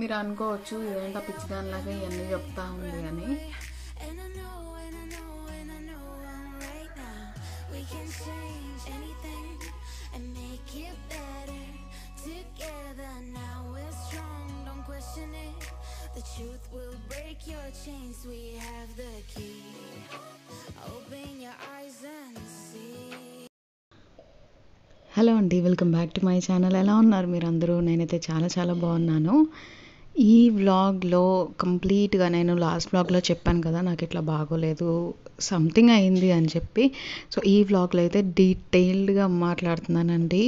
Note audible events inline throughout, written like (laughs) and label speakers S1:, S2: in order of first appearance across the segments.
S1: మీరు అనుకోవచ్చు ఇదేంటా పిచ్చిదానిలాగా ఇవన్నీ చెప్తా ఉంది అని హలో అండి welcome back to my channel ఎలా ఉన్నారు మీరు అందరూ నేనైతే చాలా చాలా బాగున్నాను ఈ వ్లాగ్లో కంప్లీట్గా నేను లాస్ట్ వ్లాగ్లో చెప్పాను కదా నాకు ఇట్లా బాగోలేదు సంథింగ్ అయింది అని చెప్పి సో ఈ వ్లాగ్లో అయితే డీటెయిల్డ్గా మాట్లాడుతున్నానండి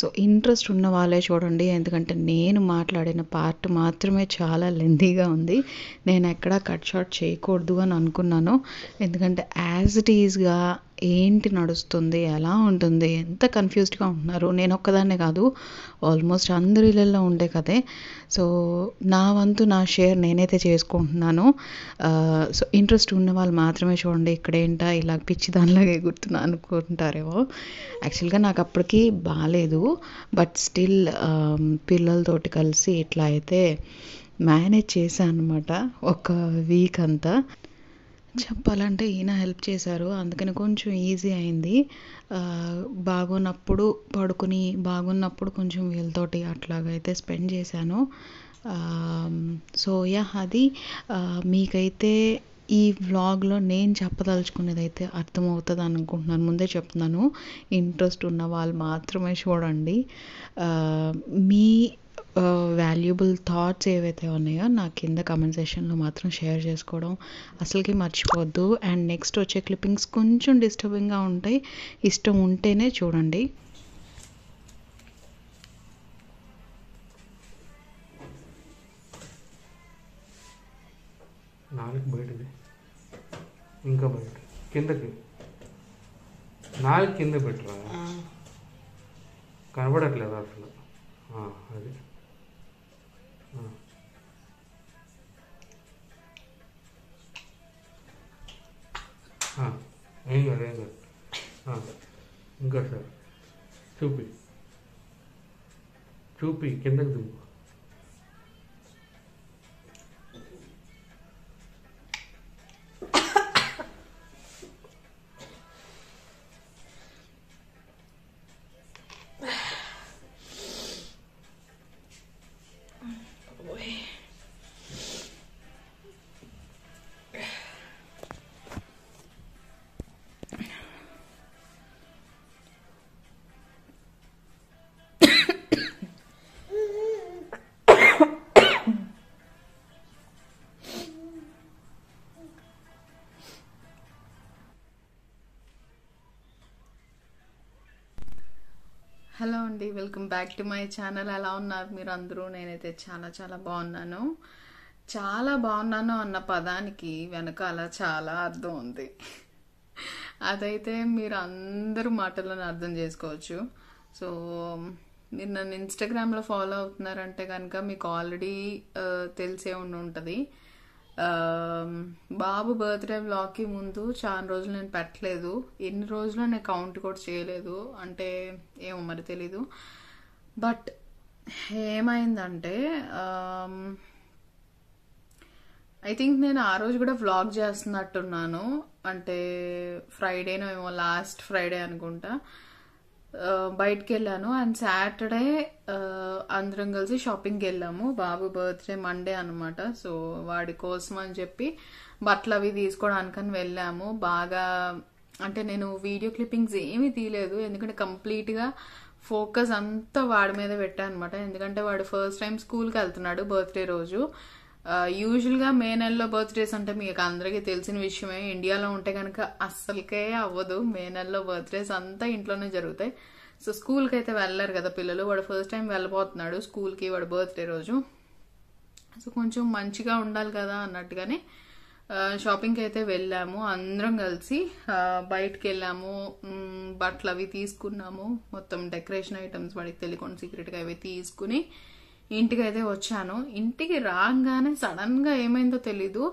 S1: సో ఇంట్రెస్ట్ ఉన్న వాళ్ళే చూడండి ఎందుకంటే నేను మాట్లాడిన పార్ట్ మాత్రమే చాలా లెందీగా ఉంది నేను ఎక్కడా కట్ షార్ట్ చేయకూడదు అని అనుకున్నాను ఎందుకంటే యాజ్ ఇట్ ఈజ్గా ఏంటి నడుస్తుంది ఎలా ఉంటుంది ఎంత కన్ఫ్యూజ్డ్గా ఉంటున్నారు నేను ఒక్కదాన్నే కాదు ఆల్మోస్ట్ అందరి ఇళ్ళల్లో ఉండే కదే సో నా వంతు నా షేర్ నేనైతే చేసుకుంటున్నాను సో ఇంట్రెస్ట్ ఉన్న వాళ్ళు మాత్రమే చూడండి ఇక్కడేంటా ఇలా పిచ్చి దానిలాగే గుర్తున్నా అనుకుంటారేమో యాక్చువల్గా నాకు అప్పటికి బాగాలేదు బట్ స్టిల్ పిల్లలతోటి కలిసి ఇట్లా అయితే మేనేజ్ చేశాను అనమాట ఒక వీక్ అంతా చెప్పాలంటే ఈయన హెల్ప్ చేశారు అందుకని కొంచెం ఈజీ అయింది బాగున్నప్పుడు పడుకుని బాగున్నప్పుడు కొంచెం వీళ్ళతోటి అట్లాగైతే స్పెండ్ చేశాను సో యా అది మీకైతే ఈ వ్లాగ్లో నేను చెప్పదలుచుకునేది అయితే అర్థమవుతుంది అనుకుంటున్నాను ముందే చెప్తున్నాను ఇంట్రెస్ట్ ఉన్న వాళ్ళు మాత్రమే చూడండి మీ వాల్యుబుల్ థాట్స్ ఏవైతే ఉన్నాయో నా కింద కమెంట్ సెషన్లో మాత్రం షేర్ చేసుకోవడం అసలుకి మర్చిపోవద్దు అండ్ నెక్స్ట్ వచ్చే క్లిప్పింగ్స్ కొంచెం డిస్టర్బింగ్గా ఉంటాయి ఇష్టం ఉంటేనే చూడండి నాలుగు బయటది ఇంకా బయట కిందకి నాలుగు కింద పెట్టరా కనబడట్లేదు అసలు అదే ఏం కాదు ఏం కాదు ఇంకా సార్ చూపి చూపి కిందకి దింపు హలో అండి welcome back to my channel ఎలా ఉన్నారు మీరు అందరూ నేనైతే చాలా చాలా బాగున్నాను చాలా బాగున్నాను అన్న పదానికి వెనకాల చాలా అర్థం ఉంది అదైతే మీరు అందరూ మాటలను అర్థం చేసుకోవచ్చు సో మీరు నన్ను ఇన్స్టాగ్రామ్లో ఫాలో అవుతున్నారంటే కనుక మీకు ఆల్రెడీ తెలిసే ఉండి ఉంటుంది బాబు బర్త్డే వ్లాగ్కి ముందు చాలా రోజులు నేను పెట్టలేదు ఎన్ని రోజులు నేను కౌంట్ కూడా చేయలేదు అంటే ఏమో మరి తెలీదు బట్ ఏమైందంటే ఐ థింక్ నేను ఆ రోజు కూడా వ్లాగ్ చేస్తున్నట్టున్నాను అంటే ఫ్రైడేనో ఏమో లాస్ట్ ఫ్రైడే అనుకుంటా బయటికి వెళ్ళాను అండ్ సాటర్డే అందరం కలిసి షాపింగ్కి వెళ్ళాము బాబు బర్త్డే మండే అనమాట సో వాడి కోసం అని చెప్పి బట్టలు అవి తీసుకోవడానికని వెళ్ళాము బాగా అంటే నేను వీడియో క్లిప్పింగ్స్ ఏమీ తీయలేదు ఎందుకంటే కంప్లీట్గా ఫోకస్ అంతా వాడి మీద పెట్టా అనమాట ఎందుకంటే వాడు ఫస్ట్ టైం స్కూల్కి వెళ్తున్నాడు బర్త్డే రోజు యూజువల్గా మే నెలలో బర్త్డేస్ అంటే మీకు అందరికీ తెలిసిన విషయమే ఇండియాలో ఉంటే కనుక అస్సలకే అవ్వదు మే నెలలో బర్త్డేస్ అంతా ఇంట్లోనే జరుగుతాయి సో స్కూల్కి అయితే వెళ్ళారు కదా పిల్లలు వాడు ఫస్ట్ టైం వెళ్ళబోతున్నాడు స్కూల్కి వాడు బర్త్డే రోజు సో కొంచెం మంచిగా ఉండాలి కదా అన్నట్టుగానే షాపింగ్కి అయితే వెళ్ళాము అందరం కలిసి బయటకు వెళ్ళాము బట్టలు అవి తీసుకున్నాము మొత్తం డెకరేషన్ ఐటమ్స్ వాడికి తెలియకుండా సీక్రెట్గా అవి తీసుకుని ఇంటికి అయితే వచ్చాను ఇంటికి రాగానే సడన్గా ఏమైందో తెలీదు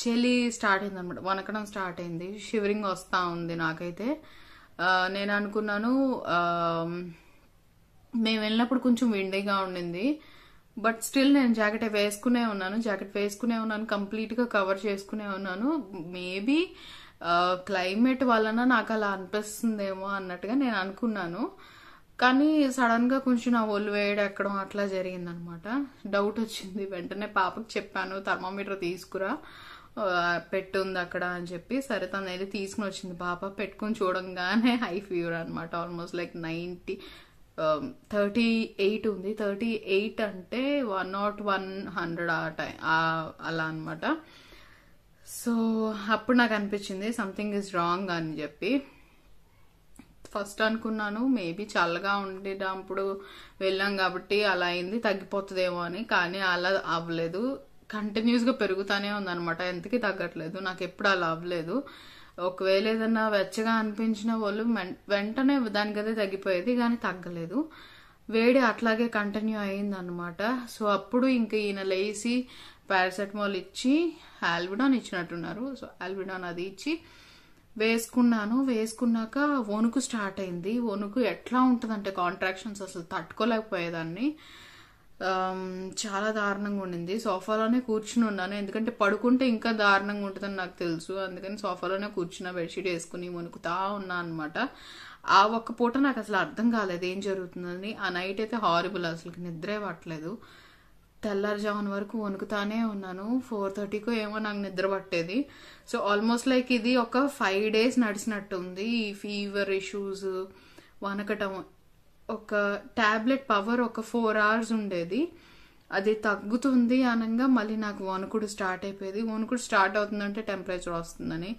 S1: చలి స్టార్ట్ అయింది అనమాట వనకడం స్టార్ట్ అయింది షివరింగ్ వస్తూ ఉంది నాకైతే నేను అనుకున్నాను మేము వెళ్ళినప్పుడు కొంచెం విండీగా ఉండింది బట్ స్టిల్ నేను జాకెట్ వేసుకునే ఉన్నాను జాకెట్ వేసుకునే ఉన్నాను కంప్లీట్గా కవర్ చేసుకునే ఉన్నాను మేబీ క్లైమేట్ వలన నాకు అలా అనిపిస్తుందేమో అన్నట్టుగా నేను అనుకున్నాను కానీ సడన్గా కొంచెం నా ఒళ్ళు ఎక్కడ అట్లా జరిగిందనమాట డౌట్ వచ్చింది వెంటనే పాపకు చెప్పాను థర్మామీటర్ తీసుకురా పెట్టుంది అక్కడ అని చెప్పి సరే తను అయితే తీసుకుని వచ్చింది పాప పెట్టుకొని చూడంగానే హై (laughs) ఫీవర్ అనమాట almost like ninety thirty eight ఉంది థర్టీ ఎయిట్ అంటే వన్ నాట్ వన్ హండ్రెడ్ ఆ టైం అలా అనమాట సో అప్పుడు నాకు అనిపించింది సంథింగ్ ఇస్ రాంగ్ అని చెప్పి ఫస్ట్ అనుకున్నాను మేబీ చల్లగా ఉండేటప్పుడు వెళ్ళాం కాబట్టి అలా అయింది తగ్గిపోతుందేమో అని కానీ అలా అవ్వలేదు కంటిన్యూస్గా పెరుగుతూనే ఉందనమాట ఎంతకీ తగ్గట్లేదు నాకు ఎప్పుడు అలా అవ్వలేదు ఒకవేళ ఏదన్నా వెచ్చగా అనిపించిన వాళ్ళు వెంటనే దానికదే తగ్గిపోయేది కానీ తగ్గలేదు వేడి అట్లాగే కంటిన్యూ అయిందనమాట సో అప్పుడు ఇంక ఈయన లేచి పారాసెటమాల్ ఇచ్చి ఆల్బిడాన్ ఇచ్చినట్టున్నారు సో ఆల్బిడాన్ అది ఇచ్చి వేసుకున్నాను వేసుకున్నాక వణుకు స్టార్ట్ అయింది వణుకు ఎట్లా ఉంటుందంటే కాంట్రాక్షన్స్ అసలు తట్టుకోలేకపోయేదాన్ని చాలా దారుణంగా ఉండింది సోఫాలోనే కూర్చుని ఉన్నాను ఎందుకంటే పడుకుంటే ఇంకా దారుణంగా ఉంటుందని నాకు తెలుసు అందుకని సోఫాలోనే కూర్చున్న బెడ్షీట్ వేసుకుని వణుకుతా ఉన్నా అనమాట ఆ ఒక్క పూట నాకు అసలు అర్థం కాలేదు ఏం జరుగుతుందని ఆ నైట్ అయితే హారిబుల్ అసలు నిద్రే పట్టలేదు తెల్లారుజామున వరకు వణుకుతానే ఉన్నాను ఫోర్ థర్టీకో ఏమో నాకు నిద్ర పట్టేది సో ఆల్మోస్ట్ లైక్ ఇది ఒక ఫైవ్ డేస్ నడిచినట్టు ఉంది ఈ ఫీవర్ ఇష్యూస్ వనకటం ఒక ట్యాబ్లెట్ పవర్ ఒక ఫోర్ అవర్స్ ఉండేది అది తగ్గుతుంది అనగా మళ్ళీ నాకు వణుకుడు స్టార్ట్ అయిపోయేది వణుకుడు స్టార్ట్ అవుతుందంటే టెంపరేచర్ వస్తుందని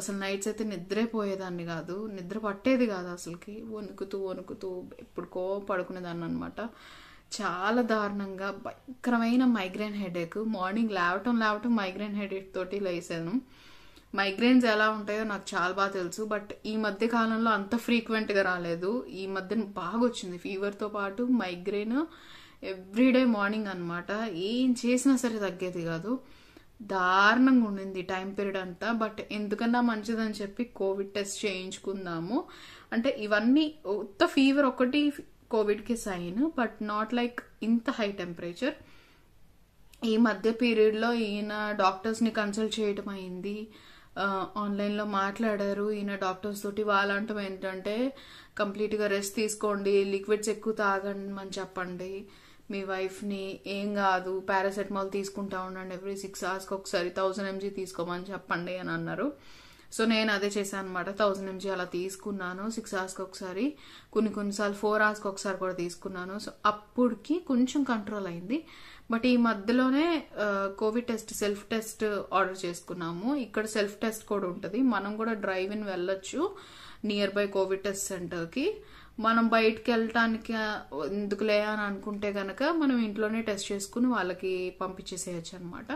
S1: అసలు నైట్స్ అయితే పోయేదాన్ని కాదు నిద్ర పట్టేది కాదు అసలుకి వణుకుతూ వణుకుతూ ఎప్పుడుకో పడుకునేదాన్ని అనమాట చాలా దారుణంగా భయంకరమైన మైగ్రేన్ హెడేక్ మార్నింగ్ లేవటం లేవటం మైగ్రేన్ హెడేక్ తోటి లేసాను మైగ్రేన్స్ ఎలా ఉంటాయో నాకు చాలా బాగా తెలుసు బట్ ఈ మధ్య కాలంలో అంత ఫ్రీక్వెంట్గా రాలేదు ఈ మధ్యన బాగా వచ్చింది ఫీవర్తో పాటు మైగ్రేన్ ఎవ్రీడే మార్నింగ్ అనమాట ఏం చేసినా సరే తగ్గేది కాదు దారుణంగా ఉండింది టైం పీరియడ్ అంతా బట్ ఎందుకన్నా మంచిదని చెప్పి కోవిడ్ టెస్ట్ చేయించుకుందాము అంటే ఇవన్నీ ఉత్త ఫీవర్ ఒకటి covid sign but not like ఇంత హై టెంపరేచర్ ఈ మధ్య పీరియడ్లో ఈయన డాక్టర్స్ని కన్సల్ట్ చేయడం అయింది ఆన్లైన్లో మాట్లాడారు ఈయన డాక్టర్స్ తోటి వాళ్ళంటాం ఏంటంటే కంప్లీట్గా రెస్ట్ తీసుకోండి లిక్విడ్స్ ఎక్కువ తాగండి అని చెప్పండి మీ వైఫ్ని ఏం కాదు పారాసెటమాల్ తీసుకుంటా ఉండండి ఎవ్రీ సిక్స్ అవర్స్కి ఒకసారి థౌజండ్ ఎంజీ తీసుకోమని చెప్పండి అని అన్నారు సో నేను అదే చేశాను అనమాట థౌజండ్ ఎంజీ అలా తీసుకున్నాను సిక్స్ అవర్స్కి ఒకసారి కొన్ని కొన్నిసార్లు ఫోర్ అవర్స్కి ఒకసారి కూడా తీసుకున్నాను సో అప్పటికి కొంచెం కంట్రోల్ అయింది బట్ ఈ మధ్యలోనే covid test self test order చేసుకున్నాము ఇక్కడ సెల్ఫ్ టెస్ట్ కూడా ఉంటుంది మనం కూడా డ్రైవ్ ఇన్ వెళ్ళొచ్చు నియర్ బై కోవిడ్ టెస్ట్ సెంటర్కి మనం బయటకు వెళ్ళటానికి ఎందుకులే అని అనుకుంటే కనుక మనం ఇంట్లోనే టెస్ట్ చేసుకుని వాళ్ళకి పంపించేసేయచ్చు అనమాట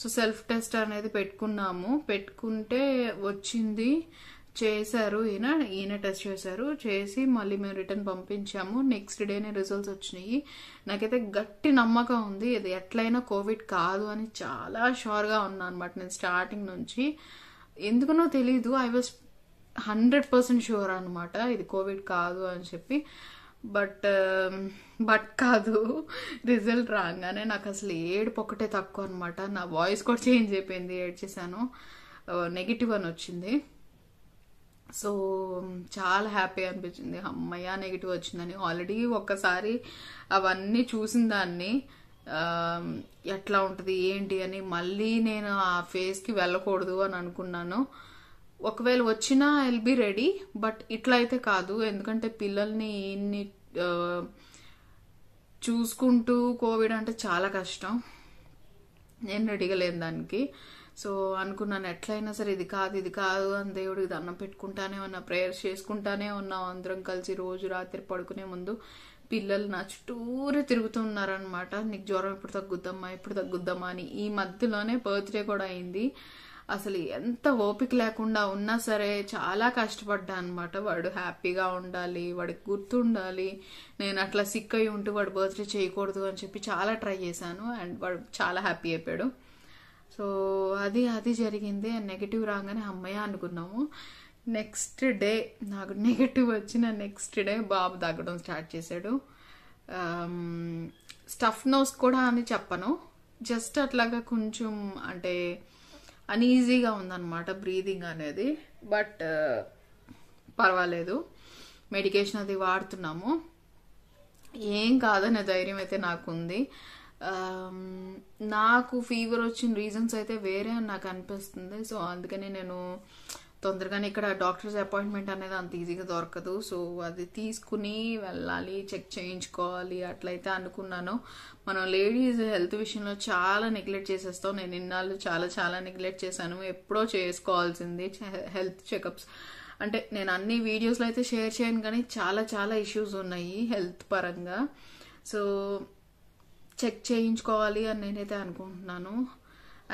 S1: సో సెల్ఫ్ టెస్ట్ అనేది పెట్టుకున్నాము పెట్టుకుంటే వచ్చింది చేశారు ఈయన ఈయన టెస్ట్ చేశారు చేసి మళ్ళీ మేము రిటర్న్ పంపించాము నెక్స్ట్ డేనే రిజల్ట్స్ వచ్చినాయి నాకైతే గట్టి నమ్మకం ఉంది ఇది ఎట్లయినా కోవిడ్ కాదు అని చాలా షూర్గా ఉన్నా అనమాట నేను స్టార్టింగ్ నుంచి ఎందుకునో తెలీదు I was hundred percent sure అనమాట ఇది కోవిడ్ కాదు అని చెప్పి బట్ um, బట్ కాదు రిజల్ట్ రాగానే నాకు అసలు ఏడుపు ఒకటే తక్కువ అనమాట నా వాయిస్ కూడా చేంజ్ అయిపోయింది ఏడ్ చేశాను నెగిటివ్ uh, అని వచ్చింది సో um, చాలా హ్యాపీ అనిపించింది అమ్మయ్య నెగిటివ్ వచ్చిందని ఆల్రెడీ ఒక్కసారి అవన్నీ చూసిన దాన్ని um, ఎట్లా ఉంటుంది ఏంటి అని మళ్ళీ నేను ఆ ఫేస్కి వెళ్ళకూడదు అని అనుకున్నాను ఒకవేళ వచ్చినా ఐల్ బి రెడీ బట్ ఇట్లా అయితే కాదు ఎందుకంటే పిల్లల్ని ఇన్ని చూసుకుంటూ కోవిడ్ అంటే చాలా కష్టం నేను రెడీగా లేని దానికి సో అనుకున్నాను ఎట్లయినా సరే ఇది కాదు ఇది కాదు అని దేవుడికి దండం పెట్టుకుంటానే ఉన్నా ప్రేయర్స్ చేసుకుంటానే ఉన్నాం అందరం కలిసి రోజు రాత్రి పడుకునే ముందు పిల్లలు నా చుట్టూరు తిరుగుతున్నారనమాట నీకు జ్వరం ఇప్పుడు తగ్గుద్దమ్మా ఇప్పుడు తగ్గుద్దమ్మా అని ఈ మధ్యలోనే బర్త్డే కూడా అయింది అసలు ఎంత ఓపిక లేకుండా ఉన్నా సరే చాలా కష్టపడ్డా అనమాట వాడు హ్యాపీగా ఉండాలి వాడికి గుర్తుండాలి నేను అట్లా సిక్ అయి ఉంటూ వాడు బర్త్డే చేయకూడదు అని చెప్పి చాలా ట్రై చేశాను అండ్ వాడు చాలా హ్యాపీ అయిపోయాడు సో అది అది జరిగింది అండ్ నెగిటివ్ రాగానే అమ్మాయి అనుకున్నాము నెక్స్ట్ డే నాకు నెగిటివ్ వచ్చిన నెక్స్ట్ డే బాబు తగ్గడం స్టార్ట్ చేశాడు స్టఫ్ um, నోస్ కూడా అని చెప్పను జస్ట్ అట్లాగా కొంచెం అంటే అనీజీగా ఉందన్నమాట బ్రీదింగ్ అనేది బట్ పర్వాలేదు మెడికేషన్ అది వాడుతున్నాము ఏం కాదనే ధైర్యం అయితే నాకుంది నాకు ఫీవర్ వచ్చిన రీజన్స్ అయితే వేరే అని నాకు అనిపిస్తుంది సో అందుకని నేను తొందరగానే ఇక్కడ డాక్టర్స్ అపాయింట్మెంట్ అనేది అంత ఈజీగా దొరకదు సో అది తీసుకుని వెళ్ళాలి చెక్ చేయించుకోవాలి అట్లయితే అనుకున్నాను మనం లేడీస్ హెల్త్ విషయంలో చాలా నెగ్లెక్ట్ చేసేస్తాం నేను ఇన్నాళ్ళు చాలా చాలా నెగ్లెక్ట్ చేశాను ఎప్పుడో చేసుకోవాల్సింది హెల్త్ చెకప్స్ అంటే నేను అన్ని వీడియోస్లో అయితే షేర్ చేయను కానీ చాలా చాలా ఇష్యూస్ ఉన్నాయి హెల్త్ పరంగా సో చెక్ చేయించుకోవాలి అని నేనైతే అనుకుంటున్నాను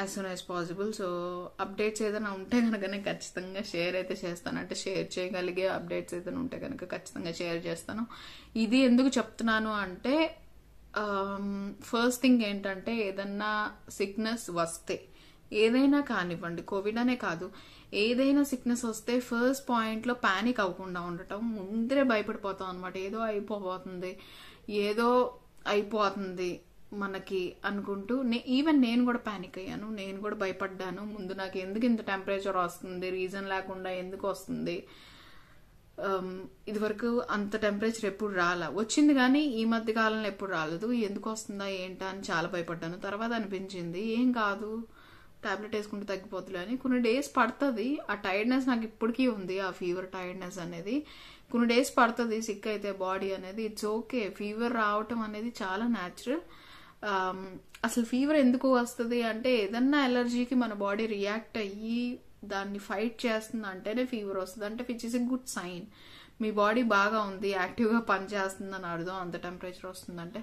S1: as soon as possible so updates ఏదైనా ఉంటే కనుక నేను ఖచ్చితంగా షేర్ అయితే చేస్తాను అంటే షేర్ చేయగలిగే అప్డేట్స్ ఏదైనా ఉంటే కనుక ఖచ్చితంగా షేర్ చేస్తాను ఇది ఎందుకు చెప్తున్నాను అంటే ఫస్ట్ um, థింగ్ ఏంటంటే ఏదన్నా సిక్నెస్ వస్తే ఏదైనా కానివ్వండి కోవిడ్ అనే కాదు ఏదైనా సిక్నెస్ వస్తే ఫస్ట్ పాయింట్లో ప్యానిక్ అవ్వకుండా ఉండటం ముందరే భయపడిపోతాం అనమాట ఏదో అయిపోబోతుంది ఏదో అయిపోతుంది మనకి అనుకుంటూ నే ఈవెన్ నేను కూడా ప్యానిక్ అయ్యాను నేను కూడా భయపడ్డాను ముందు నాకు ఎందుకు ఇంత టెంపరేచర్ వస్తుంది రీజన్ లేకుండా ఎందుకు వస్తుంది um, ఇదివరకు అంత టెంపరేచర్ ఎప్పుడు రాలా వచ్చింది కానీ ఈ మధ్య కాలంలో ఎప్పుడు రాలేదు ఎందుకు వస్తుందా ఏంటా అని చాలా భయపడ్డాను తర్వాత అనిపించింది ఏం కాదు ట్యాబ్లెట్ వేసుకుంటే తగ్గిపోతుంది అని కొన్ని డేస్ పడుతుంది ఆ టైర్డ్నెస్ నాకు ఇప్పటికీ ఉంది ఆ ఫీవర్ టైర్డ్నెస్ అనేది కొన్ని డేస్ పడుతుంది సిక్ అయితే బాడీ అనేది ఇట్స్ ఓకే ఫీవర్ రావటం అనేది చాలా న్యాచురల్ అసలు ఫీవర్ ఎందుకు వస్తుంది అంటే ఏదన్నా ఎలర్జీకి మన బాడీ రియాక్ట్ అయ్యి దాన్ని ఫైట్ చేస్తుంది అంటేనే ఫీవర్ వస్తుంది అంటే which is a good sign మీ బాడీ బాగా ఉంది యాక్టివ్గా పనిచేస్తుంది అని అర్థం అంత టెంపరేచర్ వస్తుందంటే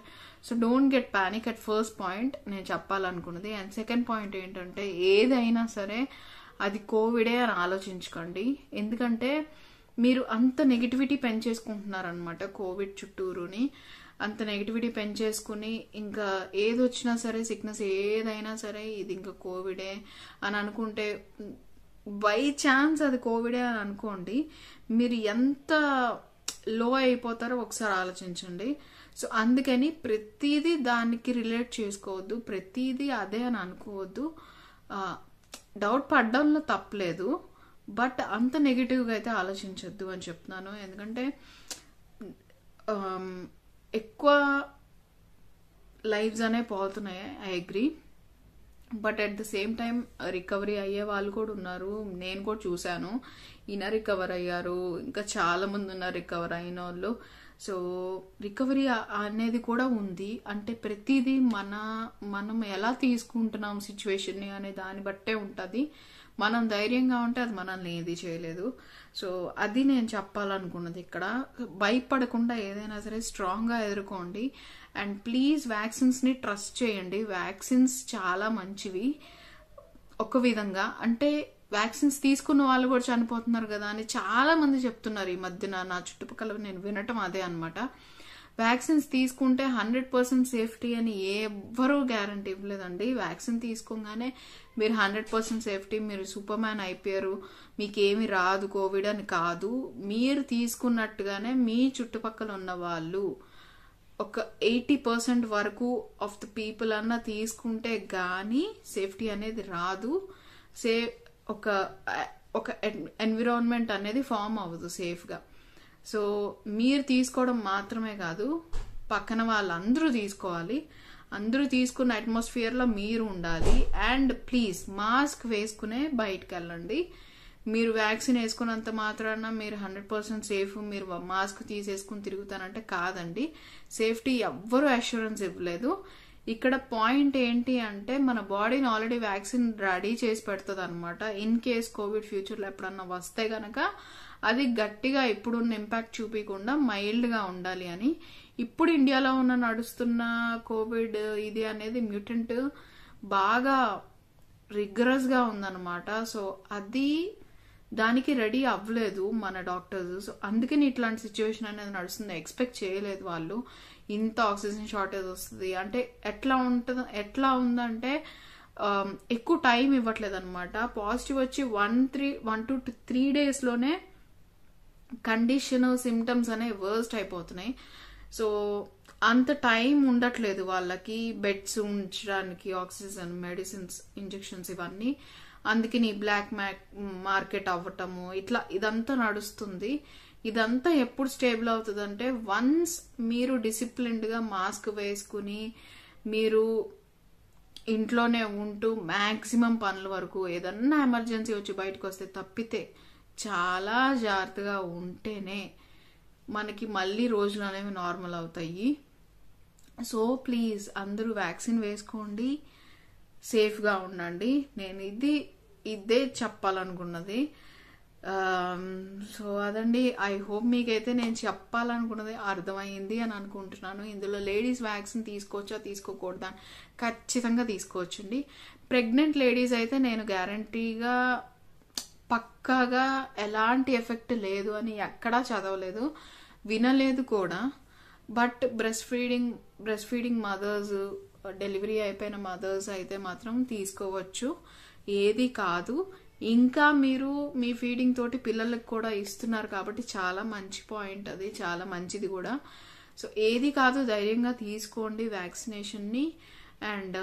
S1: so don't get panic at first point నేను చెప్పాలనుకున్నది అండ్ సెకండ్ పాయింట్ ఏంటంటే ఏదైనా సరే అది కోవిడే అని ఆలోచించుకోండి ఎందుకంటే మీరు అంత నెగిటివిటీ పెంచేసుకుంటున్నారనమాట కోవిడ్ చుట్టూరుని అంత నెగిటివిటీ పెంచేసుకుని ఇంకా ఏది వచ్చినా సరే సిక్నెస్ ఏదైనా సరే ఇది ఇంకా కోవిడే అని అనుకుంటే బై ఛాన్స్ అది కోవిడే అని అనుకోండి మీరు ఎంత లో అయిపోతారో ఒకసారి ఆలోచించండి సో అందుకని ప్రతిదీ దానికి రిలేట్ చేసుకోవద్దు ప్రతిదీ అదే అని అనుకోవద్దు డౌట్ పడ్డంలో తప్పలేదు బట్ అంత నెగిటివ్గా అయితే ఆలోచించొద్దు అని చెప్తున్నాను ఎందుకంటే ఎక్కువ లైఫ్స్ అనే పోతున్నాయి I agree but at the same time recovery అయ్యే వాళ్ళు కూడా ఉన్నారు నేను కూడా చూశాను ఈయన రికవర్ అయ్యారు ఇంకా చాలా మంది ఉన్నారు రికవర్ అయిన వాళ్ళు సో రికవరీ అనేది కూడా ఉంది అంటే ప్రతిదీ మన మనం ఎలా తీసుకుంటున్నాం సిచ్యువేషన్ని అనే దాన్ని బట్టే ఉంటుంది మనం ధైర్యంగా ఉంటే అది మనల్ని ఏది చేయలేదు సో అది నేను చెప్పాలనుకున్నది ఇక్కడ భయపడకుండా ఏదైనా సరే స్ట్రాంగ్గా ఎదుర్కోండి అండ్ ప్లీజ్ వ్యాక్సిన్స్ని ట్రస్ట్ చేయండి వ్యాక్సిన్స్ చాలా మంచివి ఒక విధంగా అంటే వ్యాక్సిన్స్ తీసుకున్న వాళ్ళు కూడా చనిపోతున్నారు కదా అని చాలామంది చెప్తున్నారు ఈ మధ్యన నా చుట్టుపక్కల నేను వినటం అదే అనమాట వ్యాక్సిన్స్ తీసుకుంటే హండ్రెడ్ పర్సెంట్ సేఫ్టీ అని ఎవ్వరూ గ్యారంటీ ఇవ్వలేదండి వ్యాక్సిన్ తీసుకోగానే మీరు హండ్రెడ్ పర్సెంట్ సేఫ్టీ మీరు సూపర్ మ్యాన్ అయిపోయారు మీకేమి రాదు కోవిడ్ అని కాదు మీరు తీసుకున్నట్టుగానే మీ చుట్టుపక్కల ఉన్న వాళ్ళు ఒక ఎయిటీ పర్సెంట్ వరకు ఆఫ్ ద పీపుల్ అన్న తీసుకుంటే కానీ సేఫ్టీ అనేది రాదు సే ఒక ఒక ఎన్విరాన్మెంట్ అనేది ఫామ్ అవ్వదు సేఫ్గా సో మీరు తీసుకోవడం మాత్రమే కాదు పక్కన వాళ్ళందరూ తీసుకోవాలి అందరూ తీసుకున్న అట్మాస్ఫియర్లో మీరు ఉండాలి అండ్ ప్లీజ్ మాస్క్ వేసుకునే బయటకు వెళ్ళండి మీరు వ్యాక్సిన్ వేసుకున్నంత మాత్రాన మీరు హండ్రెడ్ పర్సెంట్ సేఫ్ మీరు మాస్క్ తీసేసుకుని తిరుగుతానంటే కాదండి సేఫ్టీ ఎవ్వరూ అష్యూరెన్స్ ఇవ్వలేదు ఇక్కడ పాయింట్ ఏంటి అంటే మన బాడీని ఆల్రెడీ వ్యాక్సిన్ రెడీ చేసి పెడుతుంది అనమాట ఇన్ కేస్ కోవిడ్ ఫ్యూచర్లో ఎప్పుడన్నా వస్తే గనక అది గట్టిగా ఇప్పుడున్న ఇంపాక్ట్ చూపించకుండా మైల్డ్గా ఉండాలి అని ఇప్పుడు ఇండియాలో ఉన్న నడుస్తున్న కోవిడ్ ఇది అనేది మ్యూటెంట్ బాగా రిగ్రస్గా ఉందన్నమాట సో అది దానికి రెడీ అవ్వలేదు మన డాక్టర్స్ సో అందుకని ఇట్లాంటి సిచ్యువేషన్ అనేది నడుస్తుంది ఎక్స్పెక్ట్ చేయలేదు వాళ్ళు ఇంత ఆక్సిజన్ షార్టేజ్ వస్తుంది అంటే ఎట్లా ఉంటుంది ఎట్లా ఉందంటే ఎక్కువ టైం ఇవ్వట్లేదు అనమాట పాజిటివ్ వచ్చి one three one two three డేస్లోనే కండిషన్ సిమ్టమ్స్ అనేవి వర్స్ట్ అయిపోతున్నాయి సో అంత టైం ఉండట్లేదు వాళ్ళకి బెడ్స్ ఉంచడానికి ఆక్సిజన్ మెడిసిన్స్ ఇంజెక్షన్స్ ఇవన్నీ అందుకని బ్లాక్ మార్కెట్ అవ్వటము ఇట్లా ఇదంతా నడుస్తుంది ఇదంతా ఎప్పుడు స్టేబుల్ అవుతుందంటే వన్స్ మీరు డిసిప్లిన్డ్గా మాస్క్ వేసుకుని మీరు ఇంట్లోనే ఉంటూ మ్యాక్సిమం పనుల వరకు ఏదన్నా ఎమర్జెన్సీ వచ్చి బయటకు వస్తే తప్పితే చాలా జాగ్రత్తగా ఉంటేనే మనకి మళ్ళీ రోజులు అనేవి నార్మల్ అవుతాయి సో ప్లీజ్ అందరూ వ్యాక్సిన్ వేసుకోండి సేఫ్గా ఉండండి నేను ఇది ఇదే చెప్పాలనుకున్నది సో um, అదండి ఐ హోప్ మీకైతే నేను చెప్పాలనుకున్నది అర్థమైంది అని అనుకుంటున్నాను ఇందులో లేడీస్ వ్యాక్సిన్ తీసుకోవచ్చా తీసుకోకూడదా ఖచ్చితంగా తీసుకోవచ్చండి ప్రెగ్నెంట్ లేడీస్ అయితే నేను గ్యారంటీగా పక్కాగా ఎలాంటి ఎఫెక్ట్ లేదు అని ఎక్కడా చదవలేదు వినలేదు కూడా but breast feeding breast feeding mothers delivery అయిపోయిన మదర్స్ అయితే మాత్రం తీసుకోవచ్చు ఏది కాదు ఇంకా మీరు మీ ఫీడింగ్ తోటి పిల్లలకు కూడా ఇస్తున్నారు కాబట్టి చాలా మంచి పాయింట్ అది చాలా మంచిది కూడా సో ఏది కాదు ధైర్యంగా తీసుకోండి వ్యాక్సినేషన్ని అండ్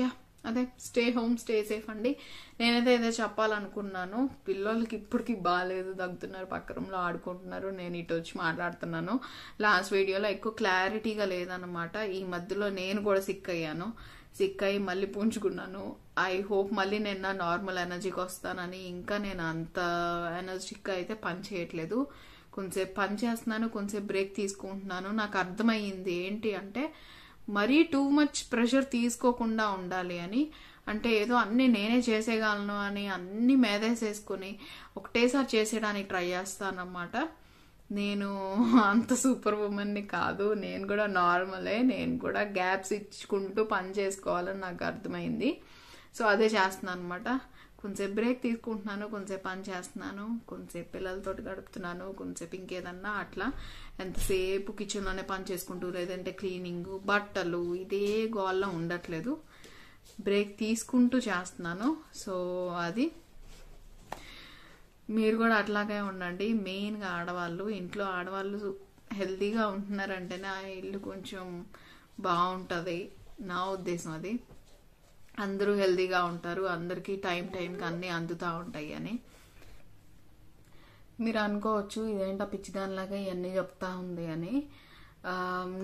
S1: యా అదే స్టే హోమ్ స్టే సేఫ్ అండి నేనైతే ఏదో చెప్పాలనుకున్నాను పిల్లలకి ఇప్పటికి బాగాలేదు దగ్గుతున్నారు పక్క రూమ్లో ఆడుకుంటున్నారు నేను ఇటు వచ్చి మాట్లాడుతున్నాను లాస్ట్ వీడియోలో ఎక్కువ క్లారిటీగా లేదనమాట ఈ మధ్యలో నేను కూడా సిక్ అయ్యాను సిక్ అయ్యి మళ్ళీ పుంజుకున్నాను ఐ హోప్ మళ్ళీ నేను నా నార్మల్ ఎనర్జీకి వస్తానని ఇంకా నేను అంత ఎనర్జీగా అయితే పని చేయట్లేదు కొంచెంసేపు పని చేస్తున్నాను కొంచెంసేపు బ్రేక్ తీసుకుంటున్నాను నాకు అర్థమైంది ఏంటి అంటే మరీ టూ మచ్ ప్రెషర్ తీసుకోకుండా ఉండాలి అని అంటే ఏదో అన్నీ నేనే చేసేయగలను అని అన్నీ వేసుకొని ఒకటేసారి చేసేయడానికి ట్రై చేస్తానమాట నేను అంత సూపర్ ఉమెన్ని కాదు నేను కూడా నార్మలే నేను కూడా గ్యాప్స్ ఇచ్చుకుంటూ పని చేసుకోవాలని నాకు అర్థమైంది సో అదే చేస్తున్నాను అనమాట కొంచెంసేపు బ్రేక్ తీసుకుంటున్నాను కొంచెంసేపు పని చేస్తున్నాను కొంచెంసేపు పిల్లలతో గడుపుతున్నాను కొంచెంసేపు ఇంకేదన్నా అట్లా ఎంతసేపు కిచెన్లోనే పని చేసుకుంటూ లేదంటే క్లీనింగ్ బట్టలు ఇదే గోల్లో ఉండట్లేదు బ్రేక్ తీసుకుంటూ చేస్తున్నాను సో అది మీరు కూడా అట్లాగే ఉండండి మెయిన్గా ఆడవాళ్ళు ఇంట్లో ఆడవాళ్ళు హెల్తీగా ఉంటున్నారంటేనే ఆ ఇల్లు కొంచెం బాగుంటుంది నా ఉద్దేశం అది అందరూ హెల్దీగా ఉంటారు అందరికీ టైం టైంకి అన్నీ అందుతూ ఉంటాయి అని మీరు అనుకోవచ్చు ఇదేంటా పిచ్చిదానిలాగా ఇవన్నీ చెప్తా ఉంది అని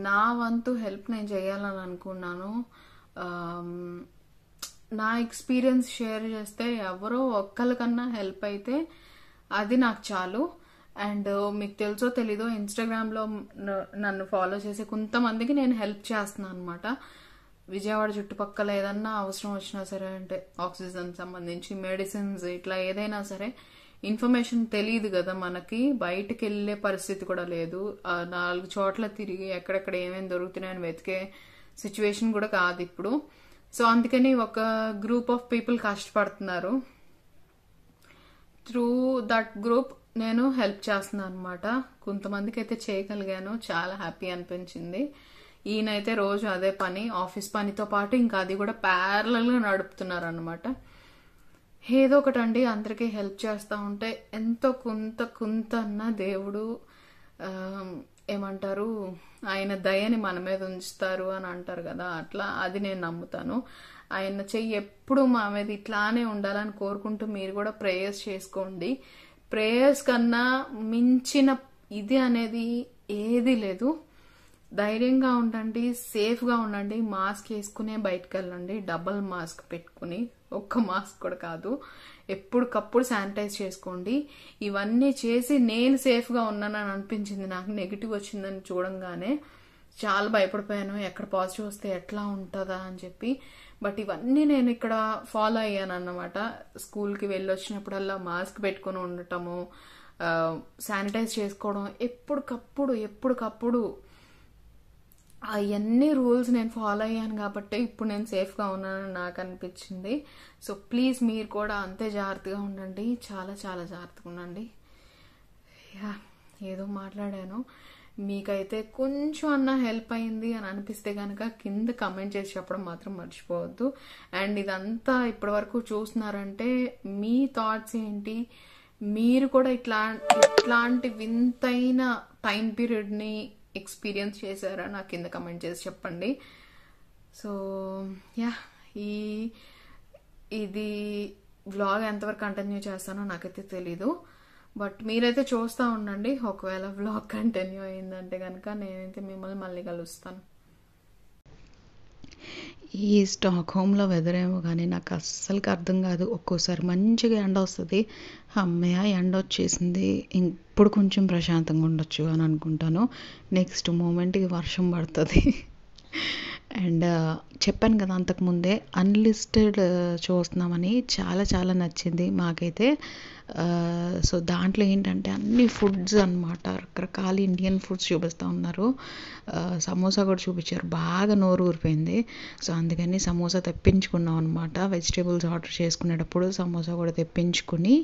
S1: నా వంతు హెల్ప్ నేను చేయాలని అనుకున్నాను నా ఎక్స్పీరియన్స్ షేర్ చేస్తే ఎవరో ఒక్కరికన్నా హెల్ప్ అయితే అది నాకు చాలు అండ్ మీకు తెలుసో తెలీదో ఇన్స్టాగ్రామ్లో నన్ను ఫాలో చేసే కొంతమందికి నేను హెల్ప్ చేస్తున్నాను అనమాట విజయవాడ చుట్టుపక్కల ఏదన్నా అవసరం వచ్చినా సరే అంటే ఆక్సిజన్ సంబంధించి మెడిసిన్స్ ఇట్లా ఏదైనా సరే ఇన్ఫర్మేషన్ తెలియదు కదా మనకి బయటకు వెళ్ళే పరిస్థితి కూడా లేదు నాలుగు చోట్ల తిరిగి ఎక్కడెక్కడ ఏమేమి దొరుకుతున్నాయని వెతికే సిచ్యువేషన్ కూడా కాదు ఇప్పుడు సో అందుకని ఒక గ్రూప్ ఆఫ్ పీపుల్ కష్టపడుతున్నారు త్రూ దట్ గ్రూప్ నేను హెల్ప్ చేస్తున్నాను అనమాట కొంతమందికి అయితే చేయగలిగాను చాలా హ్యాపీ అనిపించింది ఈయనైతే రోజు అదే పని ఆఫీస్ పనితో పాటు ఇంకా అది కూడా ప్యారలల్గా నడుపుతున్నారు అనమాట ఏదో ఒకటండి అందరికీ హెల్ప్ చేస్తూ ఉంటే ఎంతో కొంత కొంత అన్న దేవుడు ఏమంటారు ఆయన దయని మన మీద ఉంచుతారు అని అంటారు కదా అట్లా అది నేను నమ్ముతాను ఆయన చెయ్యి ఎప్పుడు మా మీద ఇట్లానే ఉండాలని కోరుకుంటూ మీరు కూడా ప్రేయర్స్ చేసుకోండి ప్రేయర్స్ కన్నా మించిన ఇది అనేది ఏది లేదు ధైర్యంగా ఉండండి సేఫ్గా ఉండండి మాస్క్ వేసుకునే బయటకు వెళ్ళండి డబల్ మాస్క్ పెట్టుకుని ఒక్క మాస్క్ కూడా కాదు ఎప్పటికప్పుడు శానిటైజ్ చేసుకోండి ఇవన్నీ చేసి నేను సేఫ్గా ఉన్నానని అనిపించింది నాకు నెగిటివ్ వచ్చిందని చూడంగానే చాలా భయపడిపోయాను ఎక్కడ పాజిటివ్ వస్తే ఎట్లా ఉంటుందా అని చెప్పి బట్ ఇవన్నీ నేను ఇక్కడ ఫాలో అయ్యాను అన్నమాట స్కూల్కి వెళ్ళొచ్చినప్పుడల్లా మాస్క్ పెట్టుకొని ఉండటము శానిటైజ్ చేసుకోవడం ఎప్పటికప్పుడు ఎప్పటికప్పుడు అవన్నీ రూల్స్ నేను ఫాలో అయ్యాను కాబట్టి ఇప్పుడు నేను సేఫ్గా ఉన్నానని నాకు అనిపించింది సో ప్లీజ్ మీరు కూడా అంతే జాగ్రత్తగా ఉండండి చాలా చాలా జాగ్రత్తగా ఉండండి యా ఏదో మాట్లాడాను మీకైతే కొంచెం అన్న హెల్ప్ అయింది అని అనిపిస్తే కనుక కింద కమెంట్ చేసి చెప్పడం మాత్రం మర్చిపోవద్దు అండ్ ఇదంతా ఇప్పటివరకు చూస్తున్నారంటే మీ థాట్స్ ఏంటి మీరు కూడా ఇట్లా ఇట్లాంటి వింతైన టైం పీరియడ్ని ఎక్స్పీరియన్స్ చేశారా నాకు కింద కమెంట్ చేసి చెప్పండి సో యా ఈ ఇది వ్లాగ్ ఎంతవరకు కంటిన్యూ చేస్తానో నాకైతే తెలీదు బట్ మీరైతే చూస్తూ ఉండండి ఒకవేళ వ్లాగ్ (laughs) కంటిన్యూ అయిందంటే కనుక నేనైతే మిమ్మల్ని మళ్ళీ కలుస్తాను ఈ స్టాక్హోమ్లో వెదర్ ఏమో కానీ నాకు అస్సలుకి అర్థం కాదు ఒక్కోసారి మంచిగా ఎండ వస్తుంది అమ్మయ్య ఎండ వచ్చేసింది ఇప్పుడు కొంచెం ప్రశాంతంగా ఉండొచ్చు అని అనుకుంటాను నెక్స్ట్ మూమెంట్కి వర్షం పడుతుంది అండ్ చెప్పాను కదా అంతకుముందే అన్లిస్టెడ్ చూస్తున్నామని చాలా చాలా నచ్చింది మాకైతే సో దాంట్లో ఏంటంటే అన్ని ఫుడ్స్ అనమాట రకరకాల ఇండియన్ ఫుడ్స్ చూపిస్తూ ఉన్నారు సమోసా కూడా చూపించారు బాగా నోరు ఊరిపోయింది సో అందుకని సమోసా తెప్పించుకున్నాం అనమాట వెజిటేబుల్స్ ఆర్డర్ చేసుకునేటప్పుడు సమోసా కూడా తెప్పించుకుని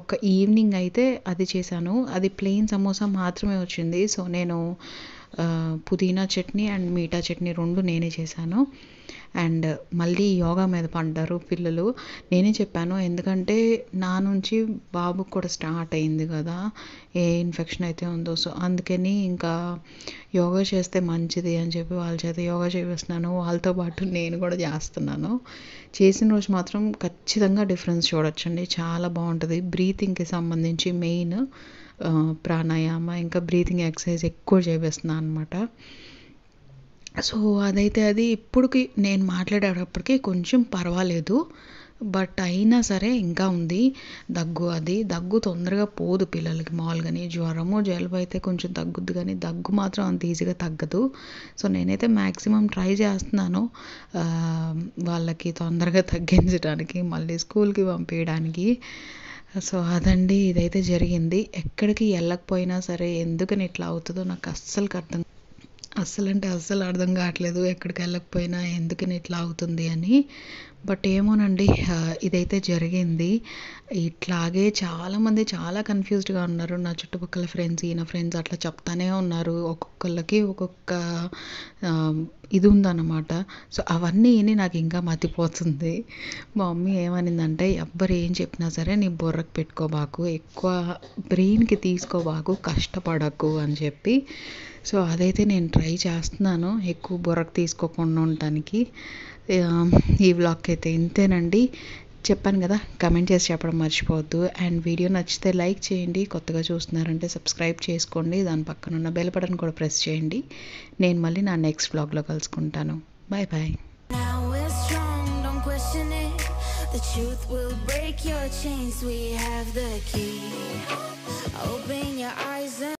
S1: ఒక ఈవినింగ్ అయితే అది చేశాను అది ప్లెయిన్ సమోసా మాత్రమే వచ్చింది సో నేను పుదీనా చట్నీ అండ్ మీఠా చట్నీ రెండు నేనే చేశాను అండ్ మళ్ళీ యోగా మీద పడ్డారు పిల్లలు నేనే చెప్పాను ఎందుకంటే నా నుంచి బాబుకు కూడా స్టార్ట్ అయింది కదా ఏ ఇన్ఫెక్షన్ అయితే ఉందో సో అందుకని ఇంకా యోగా చేస్తే మంచిది అని చెప్పి వాళ్ళ చేత యోగా చేపిస్తున్నాను వాళ్ళతో పాటు నేను కూడా చేస్తున్నాను చేసిన రోజు మాత్రం ఖచ్చితంగా డిఫరెన్స్ చూడొచ్చండి చాలా బాగుంటుంది బ్రీతింగ్కి సంబంధించి మెయిన్ ప్రాణాయామ ఇంకా బ్రీతింగ్ ఎక్సర్సైజ్ ఎక్కువ చేపిస్తున్నాను అనమాట సో అదైతే అది ఇప్పటికి నేను మాట్లాడేటప్పటికి కొంచెం పర్వాలేదు బట్ అయినా సరే ఇంకా ఉంది దగ్గు అది దగ్గు తొందరగా పోదు పిల్లలకి మామూలుగానే జ్వరము జలుబు అయితే కొంచెం తగ్గుద్ది కానీ దగ్గు మాత్రం అంత ఈజీగా తగ్గదు సో నేనైతే మ్యాక్సిమం ట్రై చేస్తున్నాను వాళ్ళకి తొందరగా తగ్గించడానికి మళ్ళీ స్కూల్కి పంపించడానికి సో అదండి ఇదైతే జరిగింది ఎక్కడికి వెళ్ళకపోయినా సరే ఎందుకని ఇట్లా అవుతుందో నాకు అస్సలు అర్థం అస్సలు అంటే అస్సలు అర్థం కావట్లేదు ఎక్కడికి వెళ్ళకపోయినా ఎందుకని ఇట్లా అవుతుంది అని బట్ ఏమోనండి ఇదైతే జరిగింది ఇట్లాగే చాలామంది చాలా కన్ఫ్యూజ్డ్గా ఉన్నారు నా చుట్టుపక్కల ఫ్రెండ్స్ ఈయన ఫ్రెండ్స్ అట్లా చెప్తానే ఉన్నారు ఒక్కొక్కళ్ళకి ఒక్కొక్క ఇది ఉందన్నమాట సో అవన్నీ నాకు ఇంకా మతిపోతుంది మా మమ్మీ ఏమనిందంటే ఎవ్వరు ఏం చెప్పినా సరే నీ బుర్రకు పెట్టుకోబాకు ఎక్కువ బ్రెయిన్కి తీసుకోబాకు కష్టపడకు అని చెప్పి సో అదైతే నేను ట్రై చేస్తున్నాను ఎక్కువ బుర్రకు తీసుకోకుండా ఉండటానికి ఈ వ్లాగ్ అయితే ఇంతేనండి చెప్పాను కదా కమెంట్ చేసి చెప్పడం మర్చిపోవద్దు అండ్ వీడియో నచ్చితే లైక్ చేయండి కొత్తగా చూస్తున్నారంటే సబ్స్క్రైబ్ చేసుకోండి దాని పక్కన ఉన్న బెల్ బటన్ కూడా ప్రెస్ చేయండి నేను మళ్ళీ నా నెక్స్ట్ వ్లాగ్లో కలుసుకుంటాను bye bye The truth will break your chains, we have the key Open your eyes